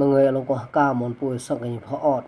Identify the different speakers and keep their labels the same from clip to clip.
Speaker 1: mangai along ko ka mon pu sang kan pha ot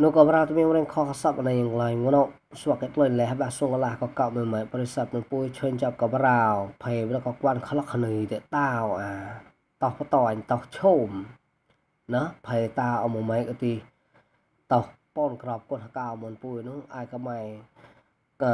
Speaker 1: no ko bra tu mi reng kho sap na yang lai ngono suak ket loi le ba song la ko ka mai mai pari sap mon pu chen chap ko brao phai bra ko kwan khlak khnui te tao a tao pa tao anh tao chom na phai ta om mai ko ti tao ប៉ុនក្របគាត់កៅមុនពួយនោះអាយកម៉ៃក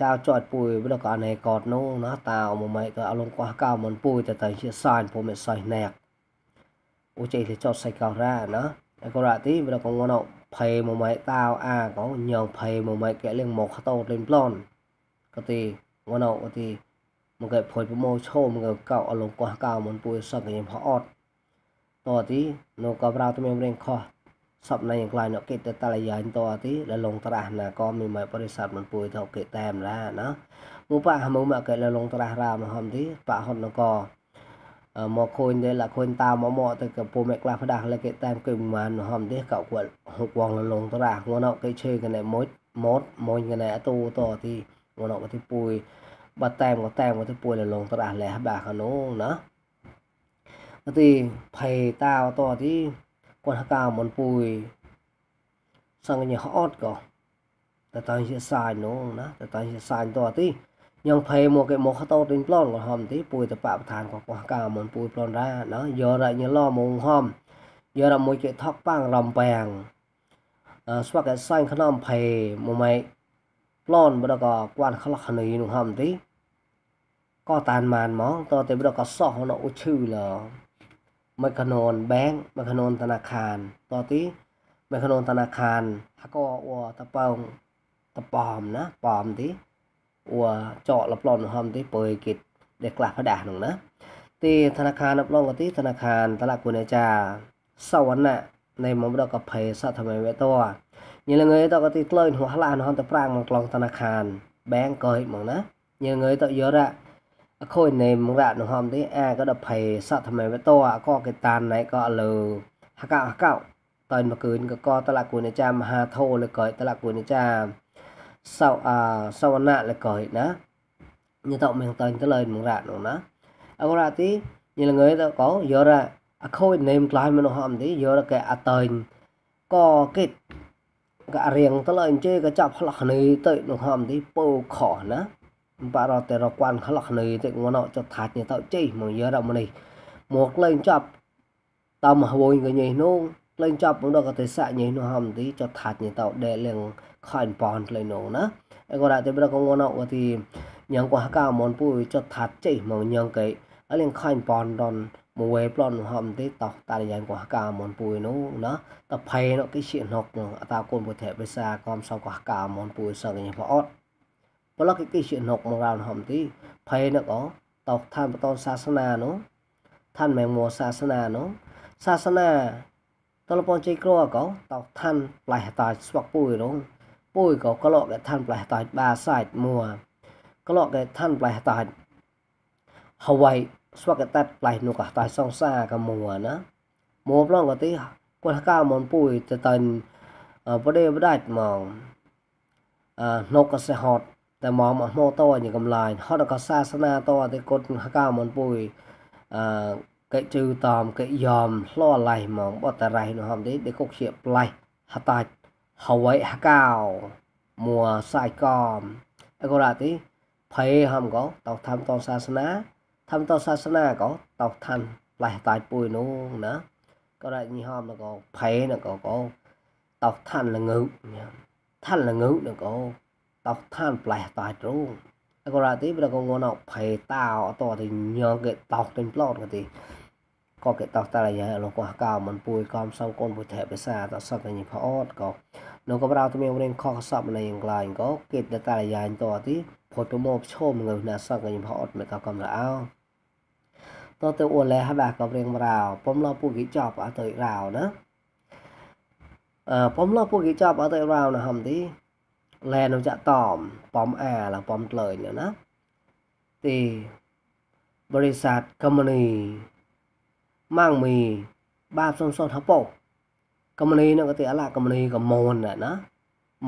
Speaker 1: ចៅចតពួយវាក៏អានេះកតនោះណាតាអមម៉ៃក៏អលងកោះកៅមុនពួយតែតែជាសាញពុំមិនសៃណែក uche thì cho sai cao ra nó có ra tí bây giờ còn ngon đâu thầy một máy tao à có nhờ thầy một máy kẻ lên một tàu lên plon có tí ngon đâu có tí một cái phổi bố mô chô một cái cậu ở lồng quá cao một bùi sợ cái nhầm họ ọt to tí nó có bao tụi mình lên kho sập này những lại nó kết tới ta là giờ anh to tí là lồng ta là có mình mày bồi sạt một bùi thọ kết tem ra nó mua bà mua mẹ cái là lồng ta ra mà hôm tí bà hôn nó có មកខូនដែរឡាខូនតាមកមកទៅកពុំឯក្លះផ្ដាស់លេគេតាមគេមិនហំទេកោគាត់ហុកវងលលងតរះងនគេឆេកណែម៉ូចម៉ូតម៉ូចកណែអតូតទីងនគេពួយបាត់តែមកតែមកទៅពួយលលងតរះលះបាកណូណាទីភ័យតាអតទីគាត់ហកាមិនពួយសង្ញហអត់ក៏តតាំងជាសាយនោះណាតតាំងជាសាយតទីយើងភ័យមកគេមកតោទិញប្លន់ក៏ហំទីពួយតបប្រធានក៏កោះកាមិនពួយប្លន់រ៉ាណោះយករ៉ាញឡមកហំយករ៉ាមួយគេថកប៉ាងរំប៉ាងស្វាក់កសាញ់ក្នុងភ័យមួយម៉ៃប្លន់បើក៏គួនខ្លះគ្នានោះហំទីក៏តានបានមកតតែបើក៏សោះនៅអ៊ូឈឺឡមកកណូនបែងមកកណូនធនាគារតទីមកកណូនធនាគារហកអ៊ូតប៉ោងតប៉ោមណាប៉ោមទីវចកលប្លន់ហំទីពើគិតដែលខ្លះផ្ដាស់នោះណាទីធនាគារលប្លង់ទីធនាគារតលគុណអាចារ្យសវណ្ណៈនៃមករកភ័យសធម្មវេតោញលងើយតកទីក្លើយហួឡានហនតប្រាំងមកក្លងធនាគារបែងកយមកណាញលងើយតយករៈអខុយនៃមករៈនោះហំទីអាក៏ដភ័យសធម្មវេតោអកកេតានណៃក៏លើហកអកោតើមកគឺនក៏កតលគុណអាចារ្យមហាធោលកយតលគុណអាចារ្យសោសវណៈលកយណាញតមងតាញ់ទៅលើមងរ៉ានោះណាអករាទីញលងើទៅកោយករ៉ាអខូនណេមក្លាយមនុស្សហំទីយករ៉ាកែអតាញ់កគិតករៀងទៅលើអញ្ជើក៏ចាប់ខ្លះនេះទៅនោះហំទីពោខណាបារតេរកានខ្លះនេះទៅងនោះចុះថាញទៅជ័យមកយករ៉ាមនេះមកលេងចាប់តាមហវងកញេះនោះលេងចាប់មកដល់កទេសៈញេះនោះហំទីចុះថាញទៅដែលលេងខាញប៉ាន់ក្លែងនងណាអេក៏រ៉ាទេប្រកងណោវទីញ៉ាងកោះកាមនពុយចុតថាត់ចេះមកញ៉ាងកែអលៀងខាញប៉ាន់ដនមួយវេប្លន់ហំទេតោះតាយ៉ាងកោះកាមនពុយនោះណាតផៃណោគេជាណុកអតាកូនពុទ្ធវិសាកំសកោះកាមនពុយសឹងញ៉ាផ្អត់ប្លុកគេជាណុកមករោហំទីផៃណកអតោះឋានបតនសាសនានោះឋានមែងមួសាសនានោះសាសនាតលពនជ័យគ្រោះកោតោះឋានផ្លៃតាស្វកពុយនោះពួយក៏ក្លោកកថានផ្លះតាច់បាសាច់មួក្លោកកថានផ្លះតាច់ហវៃស្វកតាត់ផ្លៃនោះក៏តាសងសាក៏មួណាមួប្លងក៏ទីគាត់កាលមនពួយទៅតាញ់ប្រដេបដាច់មកអឺនកក៏សេះហត់តែមកមកម៉ូតូញកំឡាញហត់ក៏សាសនាតតែគាត់កាលមនពួយអឺកិច្ចជឺតមកិច្ចយอมលលៃហ្មងបតរៃនោះហមទេដែលគុកជាផ្លៃហតាច់ हवाई हकाओ មួសាយកំអកុរាទីភ័យហំក៏តោថាំតោសាសនាថាំតោសាសនាក៏តោថាំផ្លែតាយពួយនោះណាក៏រញីហំក៏ភ័យណក៏ក៏តោថាំលងើបថាំលងើបណក៏តោថាំផ្លែតាយទ្រូងអកុរាទីប្រកងងណភ័យតោអតទៅញងគេតោទិញប្លោតក៏ទីក៏គេតោតារយ៉ាលោកក៏កៅមិនពួយកំសងកូនពុទ្ធិភាសាតសកញីផអត់ក៏លោកបរាទមាន brain ខុសសពលេងក្លែងក៏គេតតាលយ៉ាងតទីផុតមកឈុំងើណាសកញផអត់មកកកំរៅតើទៅអូលែហបាក៏ព្រៀងរៅពំឡោពូគេចប់អត់ទៅរៅណាអឺពំឡោពូគេចប់អត់ទៅរៅណាហំទី លែននឹងចាក់តอมប៉មអាឡាប៉មផ្លើយណាទីបរិស័ទកុំនីម៉ាងមីបាបសំសតហបកកម្នីហ្នឹងក៏ទីអឡាកម្នីក៏មនដែរណា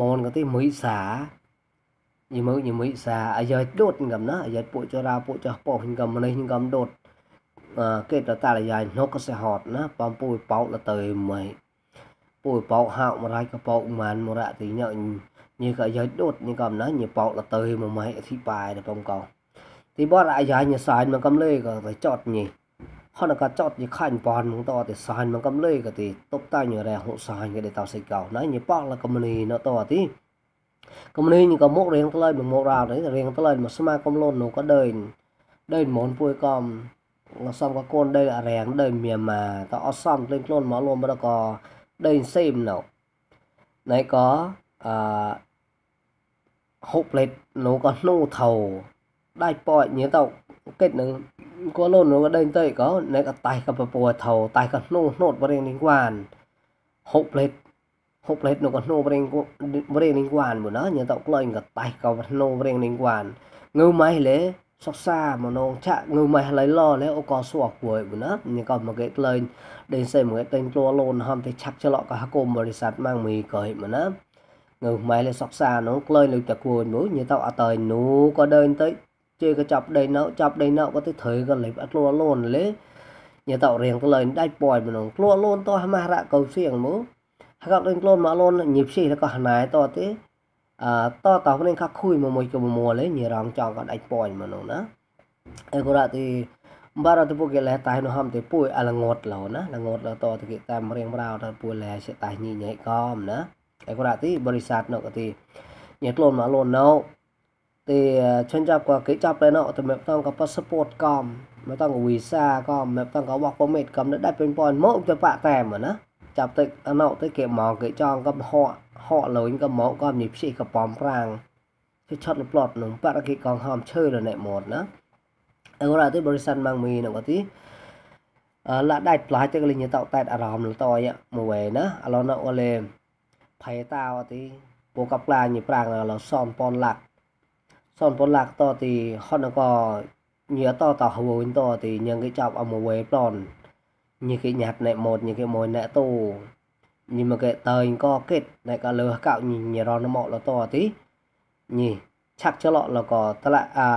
Speaker 1: មនក៏ទីមួយសាញីមើញីមីសាអាយដុតកំណាអាយពួកចរាពួកចោះប៉ោះកំនេះកំដុតអើគេតតាលយាយណុកក៏សេះហត់ណាបំពួយបោកលទៅមិនពួយបោកហោកម្រាច់ក៏បោកមិនមរៈទីញ៉ញីក៏អាយដុតញីកំណាញីបោកលទៅមួយម៉ៃអធិបាយដល់បំកោទីបត់អាយញីសាយមកកំលេក៏ទៅចត់ញី hon ka chot ye khan pan mong to te sahan mang kam le ka ti top ta nyu re ho sahan ge de ta sai kau nai ni pak la kam ni no to ti kam ni ni ka mok reng tlai mong mok ra đấy reng tlai ma sma kom lon no ka dein dein mon pui kom ងសំក៏កូនដេករាំងដេកមៀម៉ាតអត់សំលេងខ្លួនមកលមដល់ក៏ដេកសេមណូណៃក៏អឺហូបផ្លេតនោះក៏នោះថោដៃប៉ោញញើទៅកិច្ចនឹងកលូននឹងដេញទៅក៏អ្នកតៃក៏ប្រពួរថោតៃក៏នោះនោះបរិងនេះវ៉ានហូបផ្លេតហូបផ្លេតនោះក៏នោះបរិងបរិងនេះវ៉ានបុណាញ៉ាតក្លែងក៏តៃក៏នោះបរិងនេះវ៉ានងើម៉ៃលេសកសាមកនងឆាក់ងើម៉ៃឡៃឡលេអូក៏សួរគួយបុណាញ៉ាក៏មកគេក្លែងដេញសេមកគេតេញព្លលូនហំទៅឆាក់ច្រឡកក៏ហកុំបរិស័ទម៉ាំងមីក៏ហិបមកណាងើម៉ៃលេសកសានោះក្លែងលើតគួយមួយញ៉ាតអត់តើនោះក៏ដេញទៅគេចាប់ដៃនៅចាប់ដៃនៅក៏ទៅត្រូវក៏លេបអត់ខ្លួនលូនលេញ៉ាតរៀងក្លែងដាច់ពួយមនុស្សខ្លួនលូនតោះម៉ាស់រកកោសៀងមើហកអត់ដឹងខ្លួនមកលូនញីផ្សីក៏ហណៃតទេអឺតតោះនឹងខខួយមកមួយក៏មួលេញីរងចង់ក៏ដាច់ពួយមនុស្សណាអេក៏រកទីបារតពុកគេលេតៃនោះហំទៅពួយអលងត់លោណាលងត់លោតទៅគេតាមរៀងប្រោទៅពួយលេជាតៃញីញ៉ៃកំណាអេក៏រកទីបរិស័ទនោះក៏ទីញ៉ាខ្លួនមកលូនណោ thì chân chạp qua cái chạp này nọ thì mẹp tăng có passport com mẹp tăng có visa com mẹp tăng có bọc có mệt cầm đã đặt bên bọn mẫu cho bạ tèm mà nó chạp tịch ăn nọ tới kiểu mỏ cái cho cầm họ họ lối cầm mẫu cầm nhịp sĩ cầm bóng ràng chứ chót lập lọt nó bạn cái con hòm chơi là nẹ một nữa ở đó là tới bồi săn mang mì nó có tí ឡាដាច់ផ្លាយទៅលេងតោតែអារម្មណ៍លតយមួយវេណាឥឡូវនៅអូលេផៃតាអត់ទីពូកັບក្លាញីប្រាំងឡោសំប៉ុនឡាក់សនពលឡាក់តទីហនកញៀតតហវញតទីញងគេចាប់អមវេប្លនញីគេញាត់ណែម៉ូតញីគេមួយណែតូញីមកគេតើញក៏គិតណែក៏លើកោញីញរនមកលតទីញីឆាក់ចលកលកតឡាអា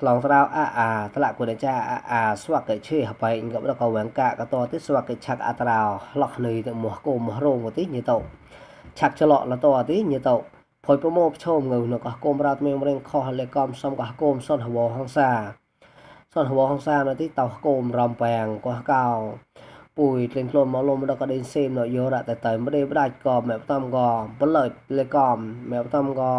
Speaker 1: ក្លងស្រោអាអាតឡាគុណចាអាអាស្វាក់កេឈីហបៃញក៏ដល់ក៏វងកាក៏តទីស្វាក់កេឆាក់អត្រោឡោះនេះទៅមោះគោមោះរោងទីញីតោឆាក់ចលកលតទីញីតោភុយប្រមោផ្ឈមងើនៅកោះគោមរតមានរៀងខោះលេកំសំកោះគោមសនហវហងសាសនហវហងសានៅទីតោះគោមរំប៉ែងកោះកោពួយលេងខ្លួនមកលំដល់កដេនសេមនៅយោរ៉ាតែតែមិនដេបដាច់ក៏មែបតំក៏ប្លើចលេកំមែបតំក៏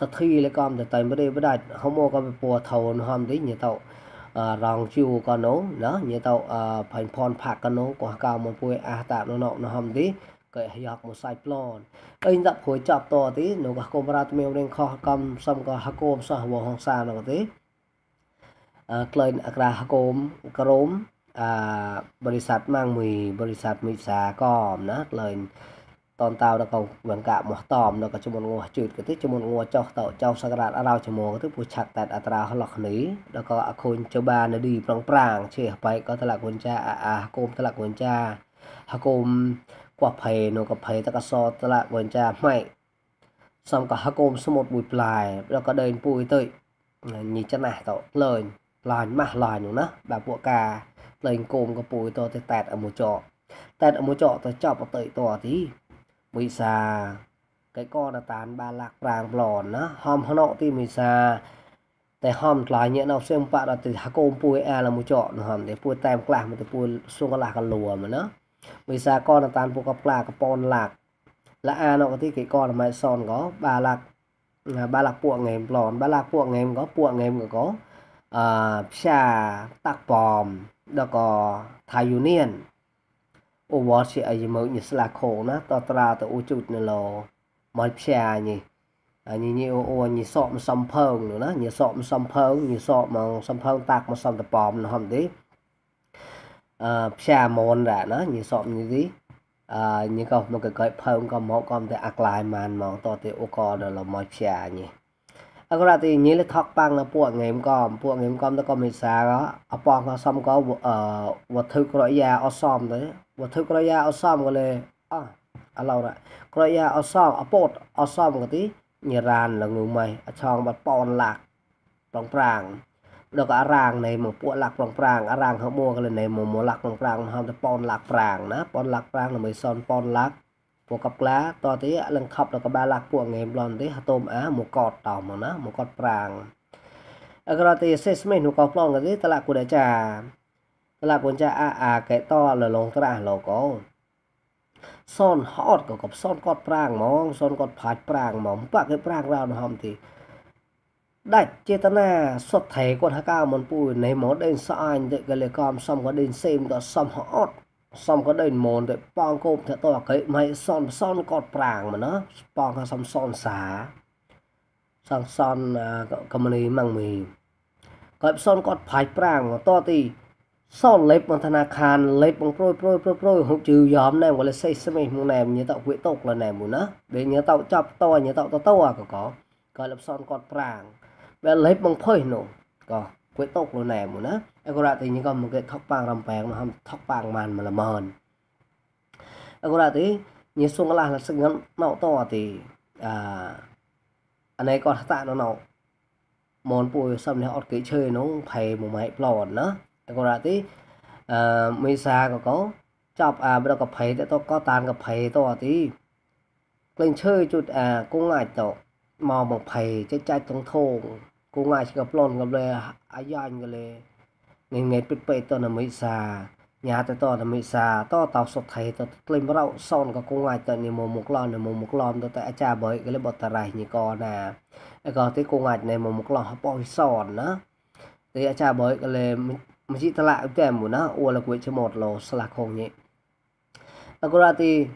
Speaker 1: សទ្ធីលេកំតែតែមិនដេបដាច់ហមក៏ពួរថោនហំទីញាតោរងជួក៏នោះណាញាតោផៃផនផាក់ក៏នោះកោះកោមកពួយអះតាបនោះនោះហំទីកែយកមួយសាយប្លនអីដាក់ព្រួយចាប់តទីនោះក៏កុំរាតមានរៀងខុសកំសំក៏ហកុំសោះវហងសានោះទេអឺក្លែងអក្រាហកុំក្រមអឺបរិស័ទម៉ាំងមួយបរិស័ទមីសាកំណាក្លែងតនតៅដល់កោវង្កាមកតមដល់កជុំងัวជឿតក៏ទីជុំងัวចោះតោចោសក្រាតអរោចមងទៅពូឆាក់តែអត្រាហឡោះនេះដល់កោអខូនចបានៅឌីប្រងប្រាងជាបែកក៏តលកូនចាអាអាគុំតលកូនចាហគុំកោះភ័យនោះក៏ភ័យតកសតលកូនចាម៉ៃសំក៏ហកូមសមុទ្រមួយផ្លែដល់ក៏ដេញពួយទៅញីចឹងណាតលើញឡាញម៉ាស់ឡាញនោះណាបាទពួកកាលេងគោមក៏ពួយតទៅតែតអមចកតែតអមចកទៅចប់អតិតទីមីសាកែកនតានបាឡាក់ប្រាងប្លនណាហមហណោទីមីសាតែហមថ្លាញញ៉ណោសៀងប៉ាត់ទៅហកូមពួយអែលអមចកនោះហមតែពួយតែមក្លះមកទៅពួយសួងកលាស់កលួមណាវិសាកនតានពូកបក្លាកប៉ុនឡាក់ឡាអានអកទីគេកនម៉ែសនកបាឡាក់បាឡាក់ពួកងេមប្លនបាឡាក់ពួកងេមកពួកងេមកកអឺផ្សាតាក់ប៉មដកថាយូនៀនអូវ៉ាជាអាយមើញស្លាខោណាតត្រាតអូជូតនៅឡមកផ្សាញីអញញីអូអូញីសក់មិនសំភើងណាញីសក់មិនសំភើងញីសក់មកសំភើងតាក់មកសំតប៉មណាហំទេ pheromone ra nó như sọm như gì à như con một cái cái phong con một con thì ác lại mà mong to thì ô con rồi là mọi pher nhỉ à có là thì như là thóc băng là buộc ngày em con buộc ngày em con nó có mình xa đó ở bọn nó xong có ờ vật thư có loại da ở xóm đấy vật thư có loại da ở xóm có lệ à ở lâu rồi có loại da ở xóm ở bột ở xóm cái tí nhà ran là người mày ở trong bật bọn lạc trong pràng ដល់អារាងនៃមកពួកលាក់ប្រងប្រាងអារាងហមួក៏លនៃមកមកលាក់ប្រងប្រាងហំទៅប៉នលាក់ប្រាងណាប៉នលាក់ប្រាងដើម្បីសនប៉នលាក់ពួកកបក្លាតទៅលឹងខប់ដល់កបាលាក់ពួកងេមឡនទេហតុមអាមកកតតមកណាមកកតប្រាងអក្រតិសេស្មេនោះក៏ប្លងក៏ទេតលាក់គុណចាតលាក់គុណចាអាអាកែតលលងត្រាស់លោកោសនហត់ក៏កបសនកតប្រាងហ្មងសនកតផាច់ប្រាងហ្មងបាក់គេប្រាងរោហំទីដាច់ចេតនាសុទ្ធថេគាត់ហៅកៅមិនពួយនៃម៉ូដេនស្អាញតិកលកំសំក៏ដេនសេមក៏សំហអត់សំក៏ដេញម៉ូនទៅប៉ងគោបទៅតអកេមិនសនសនគាត់ប្រាងមកណាប៉ងក៏សំសនសាសងសនកំនីម៉ងមីក៏សនគាត់ផាយប្រាងតទីសនលេបមកធនាខានលេបបងប្រួយប្រួយប្រួយប្រួយហូបជឺយ៉មណែមកលេសេសមីមកណែញាតវិតុកលណែមួយណាដេញញាតចាប់តញាតតតអកកក៏លបសនគាត់ប្រាងវាលេបបងផុយនោះក៏គួយតោខ្លួនណែមួយណាអកុរ៉ាទីនេះក៏មកគេថកប៉ាងរំប៉ែងមកហំថកប៉ាងម៉ានមកល្មនអកុរ៉ាទីញៀសុងកលាស់សឹងណៅតអទីអាអានេះក៏តាណៅណៅមនពួយសំនេះអត់គេឈើនោះផៃមួយម៉ៃប្លន់ណាអកុរ៉ាទីអឺមេសាក៏កោចាប់អាប្រកភ័យតក៏តានកភ័យតអទីក្លែងឈើជុតអាគង់អាចត mau một thầy chết chạy trong thôn cô ngài chỉ gặp lon gặp lề ai dàn gặp lề nên ngày biết bệ tao là mấy xà nhà tao tao là mấy xà tao tao sọt thầy tao lên bắt đầu son cả cô ngài tao này một một lon này một một lon tao tại ai cha bởi cái lấy bọt tà rải như con nè ai còn thấy cô ngài này một một lon hấp bôi son nữa thì ai cha bởi cái lấy mà chỉ ta lại cái một nó ua là quỷ cho một lò sạc không nhỉ Agora thì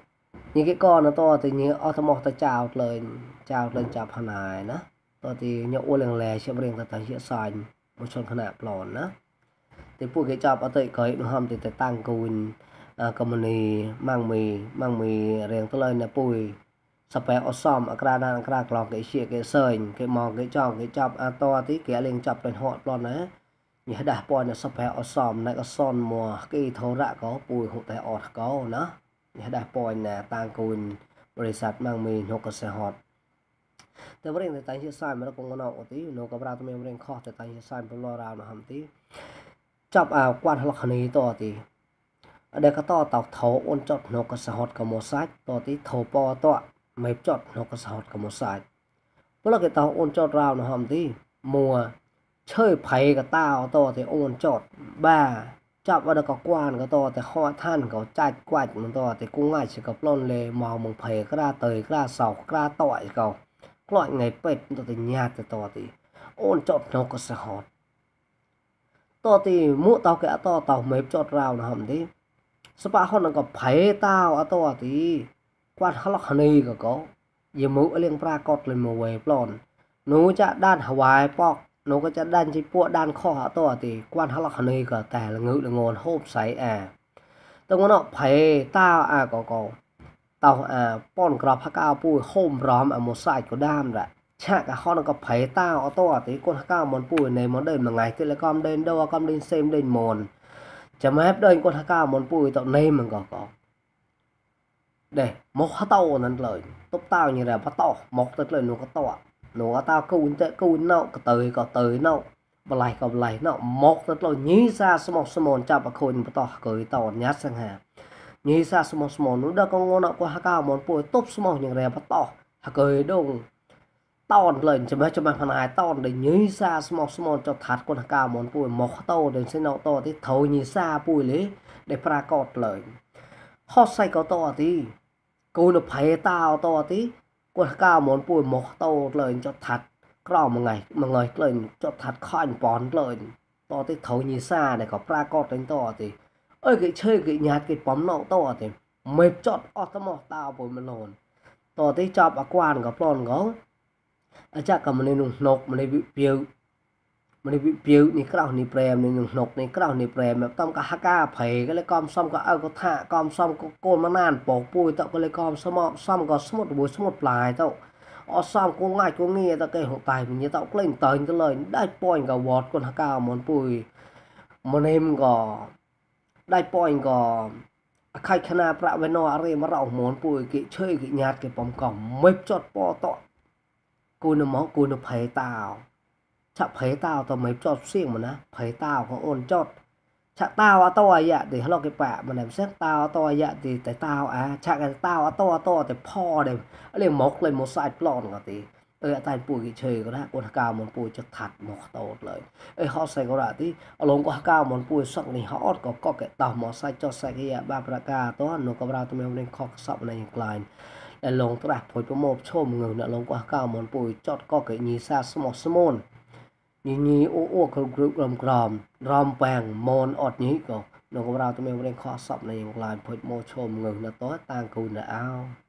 Speaker 1: những cái con nó to thì như automat ta chào lên ចៅលើកចាប់ផណាយណាតោះទីញោអ៊ូលឹងលែជារៀងតតាជាសាញ់មកជន់ខណៈប្លន់ណាទីពួកគេចាប់អត់ទៅក្រៃនោះហំទីតាំងគូនកម្មុនីម៉ាំងមីម៉ាំងមីរៀងទៅលើនៅពួយសបែអសំអក្រាណានអក្រាក្លងគេជាគេសើញគេមកគេចប់គេចាប់អាតទីគេលេងចាប់ទៅហត់ប្លន់ណាញ៉ះដាស់ពណ៌សបែអសំណែកអសនមកគេធរៈក៏ពួយហូតតែអត់កោណាញ៉ះដាស់ពណ៌ណាតាំងគូនបរិស័ទម៉ាំងមីហុកកសេះហត់ ఎవరైనా తనిషి సాయం మేరకు ఉన్న ఒకటి నౌక ప్రాతం ఎవరైనా కాస్త తనిషి సాయం పిల్లలు రాను హంతి ចាប់អាវគាត់ហលខនីតទីដែលកតតោថោអូនចត់ក្នុងកសហតកមោសាច់តទីថោពតមិនចត់ក្នុងកសហតកមោសាច់ពលកតោអូនចត់រាវនៅហំទីមួឆើໄผកតាអតទីអូនចត់បាចាប់អត់កកួនកតតែហត់ឋានក៏ចាច់ក្វាច់មិនតតែគងាច់ក៏ប្លន់លេមកមកໄผក្រាតើក្រាសោក្រាតអីកោក្លោចងៃពេទ្យទៅញាទៅតទីអូនចប់ណោក៏សហតតទីមួតោកែអតតោមេបចតរាវណាហំទេសបាហនក៏ផែតោអតទីគាត់ហលខនីក៏កោយមោអលៀងប្រាកតលេមកវេប្លននោះចាដានហវាយប៉កនោះក៏ចាដានជីពួកដានខោះអតទីគាត់ហលខនីក៏តែលងើលងនហូបស្អីអាតងណោផែតោអាក៏កោតោអាប៉ុនក្រផកៅពួយហូមរំអមសាច់ក៏ដាមរ៉ាឆាក់អាហនក៏ប្រៃតាអត់តអតិកូនកៅមិនពួយនៃមិនដេនមួយថ្ងៃគឺលកំដេនដោកំដេនសេមដេនមនចាំហេបដេនកូនកៅមិនពួយតនៃមិនក៏ក៏ដែរមកហតោនឹងលើយតុបតោញរ៉ាបតោមកទៅលើនោះក៏តនោះអត់តកូនទៅកូនណោក៏ទៅក៏ទៅណោបលៃក៏បលៃណោមកទៅលើញីសាស្មោះស្មូនចាប់អខូនបតោះកើយតញ៉ាត់សង្ហាញីសាស្មោះស្មោះនោះដល់កងងអកហកមនពួយតប់ស្មោះញងរែបតោះហកយដងតอนលេងចាំចាំផ្នែកតอนដែលញីសាស្មោះស្មោះចុះថាត់គុណហកមនពួយមកតោដែលសិនអតោទីត្រូវញីសាពួយលេដែលប្រាកតលេងហោះសៃកតោទីកូនភ័យតាអតោទីគុណហកមនពួយមកតោលេងចុះថាត់ក្រមមួយថ្ងៃមួយថ្ងៃលេងចុះថាត់ខាញ់ប៉ុនលេងតោទីត្រូវញីសាដែលក៏ប្រាកតលេងតោទីអើគេឆើគេញាតគេបំណងតអត់ទេមេចត់អត់តមកតអពុយមឡនតទេចប់អកួនក៏ប្លន់ក៏អចកមនេះនឹងណុកមនេះវិភាវមនេះវិភាវនេះក្រោះនេះប្រែមនេះនឹងណុកនេះក្រោះនេះប្រែមតំកហកាប្រែក៏លេកំសំក៏អើក៏ថាកំសំក៏កូនមកណានបងពួយតក៏លេកំសំអសំក៏ស្មុតមួយស្មុតប្លាយទៅអត់សំគងងាយគងងាយតគេហុកតៃវិញ្ញាតក្លែងតើញទៅលើដាច់ពួយក៏វត្តគុនហកាមនពួយមនេមក៏ได้ปอยก็ใครคณะาประเวนออะไรมาเราหมอนปุ๋ยกิเชยกิญาติกิปอมก็ไม่จดปอต่อกูนมอกูนเผยตาวฉะเผยตาวต่อไม่จดเสียงมันนะเผยตาวก็โอนจดฉะตาวอตอยะเดี๋ยวเรากแปะมันแบบเส้นตาวอตอยะดีแต่ตาวอ่ะฉะกันตาวอตอตอแต่พ่อเดี๋ยวอะไรมกเลยหมอสายปลอนก็ตีអើតែពួយគេឆេក៏ណាគាត់កៅមិនពួយចថាត់មកតោតលើអីហោសៃក៏រ៉ាទីអលងក៏កៅមិនពួយសឹកនេះហត់ក៏កកកតោមកសាច់ចុះសាច់យាបាប្រការតោះនោះក៏ប្រៅទំនឹងខកសបនឹងក្លាញ់ដែលលងត្រាស់ព្រួយប្រមោបឈមងើអ្នកលងក៏កៅមិនពួយចតក៏កញីសាស្មោះស្មូនញីញីអូអូគ្រប់គ្រប់ក្រុមក្រមរំប៉ាំងមនអត់ញីក៏នៅកំរៅទំនឹងខកសបនឹងក្លាញ់ព្រួយមកឈមងើអ្នកតោះតាងគូនដល់អោ